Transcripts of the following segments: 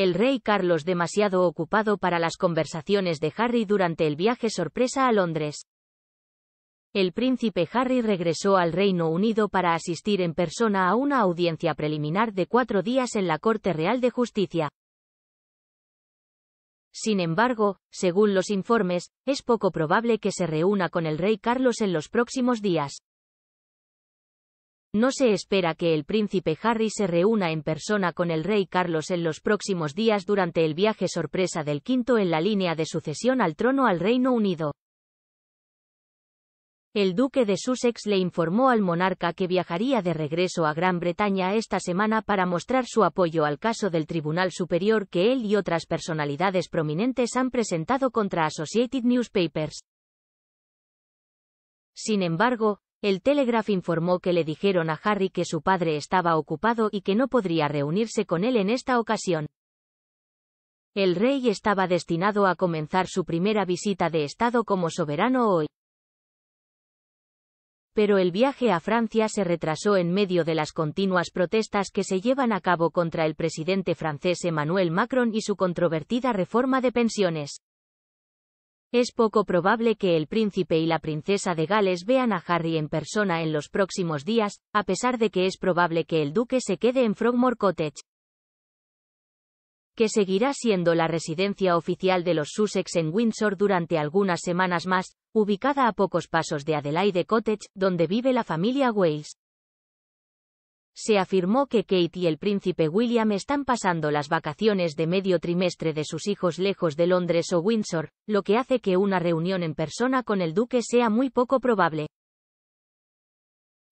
El rey Carlos demasiado ocupado para las conversaciones de Harry durante el viaje sorpresa a Londres. El príncipe Harry regresó al Reino Unido para asistir en persona a una audiencia preliminar de cuatro días en la Corte Real de Justicia. Sin embargo, según los informes, es poco probable que se reúna con el rey Carlos en los próximos días. No se espera que el príncipe Harry se reúna en persona con el rey Carlos en los próximos días durante el viaje sorpresa del quinto en la línea de sucesión al trono al Reino Unido. El duque de Sussex le informó al monarca que viajaría de regreso a Gran Bretaña esta semana para mostrar su apoyo al caso del Tribunal Superior que él y otras personalidades prominentes han presentado contra Associated Newspapers. Sin embargo, el Telegraph informó que le dijeron a Harry que su padre estaba ocupado y que no podría reunirse con él en esta ocasión. El rey estaba destinado a comenzar su primera visita de Estado como soberano hoy. Pero el viaje a Francia se retrasó en medio de las continuas protestas que se llevan a cabo contra el presidente francés Emmanuel Macron y su controvertida reforma de pensiones. Es poco probable que el príncipe y la princesa de Gales vean a Harry en persona en los próximos días, a pesar de que es probable que el duque se quede en Frogmore Cottage, que seguirá siendo la residencia oficial de los Sussex en Windsor durante algunas semanas más, ubicada a pocos pasos de Adelaide Cottage, donde vive la familia Wales se afirmó que Kate y el príncipe William están pasando las vacaciones de medio trimestre de sus hijos lejos de Londres o Windsor, lo que hace que una reunión en persona con el duque sea muy poco probable.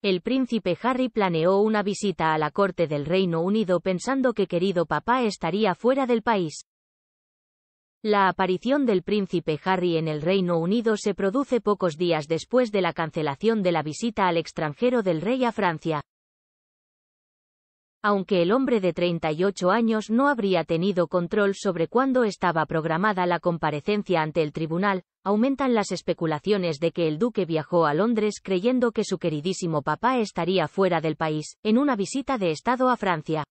El príncipe Harry planeó una visita a la corte del Reino Unido pensando que querido papá estaría fuera del país. La aparición del príncipe Harry en el Reino Unido se produce pocos días después de la cancelación de la visita al extranjero del rey a Francia aunque el hombre de 38 años no habría tenido control sobre cuándo estaba programada la comparecencia ante el tribunal, aumentan las especulaciones de que el duque viajó a Londres creyendo que su queridísimo papá estaría fuera del país, en una visita de Estado a Francia.